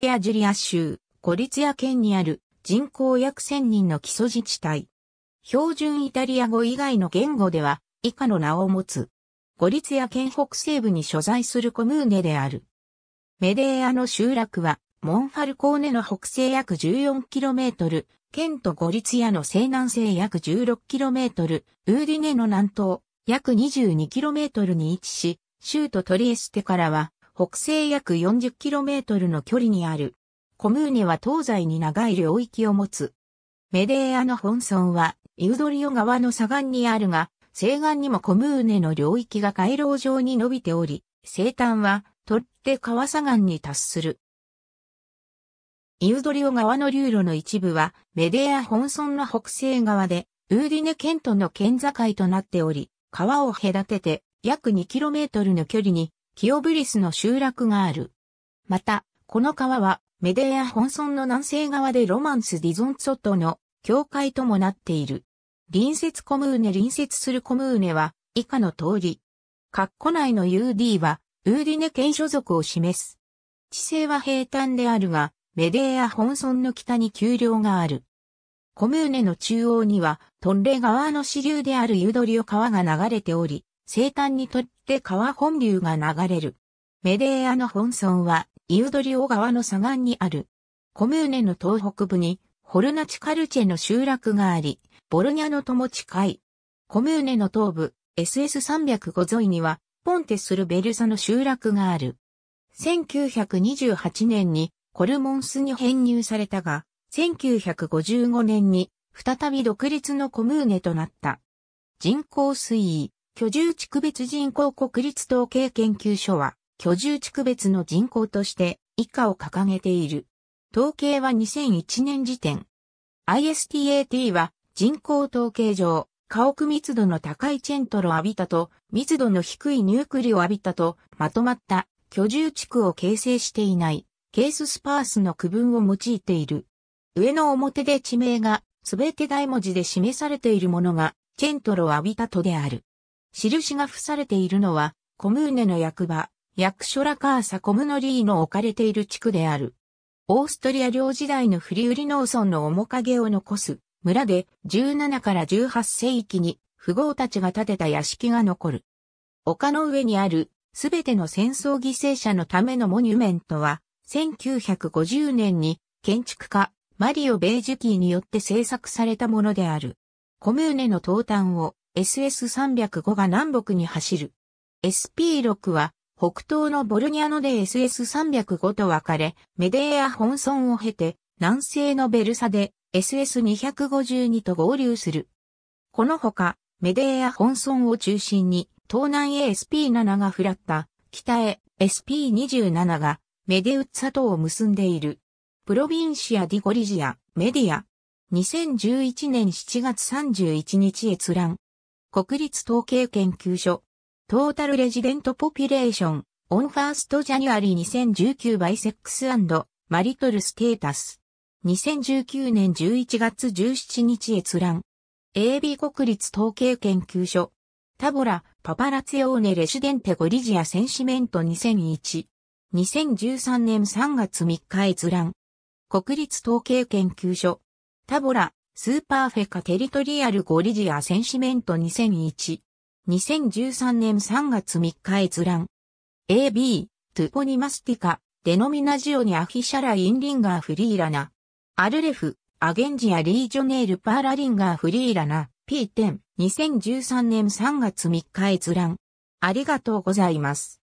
エアジュリア州、ゴリツヤ県にある人口約1000人の基礎自治体。標準イタリア語以外の言語では以下の名を持つ。ゴリツヤ県北西部に所在するコムーネである。メデーアの集落はモンファルコーネの北西約 14km、県とゴリツヤの西南西約 16km、ウーディネの南東約 22km に位置し、州都トリエステからは北西約 40km の距離にある。コムーネは東西に長い領域を持つ。メデーアの本村は、イウドリオ川の左岸にあるが、西岸にもコムーネの領域が回廊上に伸びており、西端は、取って川左岸に達する。イウドリオ川の流路の一部は、メデーア本村の北西側で、ウーディネ県との県境となっており、川を隔てて、約 2km の距離に、キオブリスの集落がある。また、この川はメデーア本村の南西側でロマンス・ディゾンツォトの境界ともなっている。隣接コムーネ隣接するコムーネは以下の通り。括弧内の UD はウーディネ県所属を示す。地勢は平坦であるが、メデーア本村の北に丘陵がある。コムーネの中央にはトンレ川の支流であるユドリオ川が流れており、西端にとって川本流が流れる。メデーアの本村は、イウドリオ川の左岸にある。コムーネの東北部に、ホルナチカルチェの集落があり、ボルニャの友近い。コムーネの東部、SS305 沿いには、ポンテするベルサの集落がある。1928年にコルモンスに編入されたが、1955年に再び独立のコムーネとなった。人口推移。居住地区別人口国立統計研究所は、居住地区別の人口として以下を掲げている。統計は2001年時点。ISTAT は人口統計上、家屋密度の高いチェントロアビタと密度の低いニュークリオアビタとまとまった居住地区を形成していないケーススパースの区分を用いている。上の表で地名がすべて大文字で示されているものがチェントロアビタとである。印が付されているのは、コムーネの役場、役所ラカーサコムノリーの置かれている地区である。オーストリア領時代のフリウリ農村の面影を残す村で17から18世紀に富豪たちが建てた屋敷が残る。丘の上にあるすべての戦争犠牲者のためのモニュメントは1950年に建築家マリオ・ベージュキーによって制作されたものである。コムーネの東端を SS305 が南北に走る。SP6 は北東のボルニアので SS305 と分かれ、メデーア本村を経て南西のベルサで SS252 と合流する。このほか、メデーア本村を中心に東南へ SP7 がフラッタ、北へ SP27 がメデウッツァとを結んでいる。プロビンシア・ディゴリジア、メディア。2011年7月31日閲覧。国立統計研究所、トータルレジデントポピュレーション、オンファーストジャニュアリー2019バイセックスマリトルステータス。2019年11月17日閲覧。AB 国立統計研究所。タボラ、パパラツヨーネレシデンテゴリジアセンシメント2001。2013年3月3日閲覧。国立統計研究所。タボラ、スーパーフェカテリトリアルゴリジアセンシメント2001。2013年3月3日閲覧。AB、トゥポニマスティカ、デノミナジオニアフィシャラインリンガーフリーラナ。アルレフ、アゲンジアリージョネールパーラリンガーフリーラナ。P10、2013年3月3日閲覧。ありがとうございます。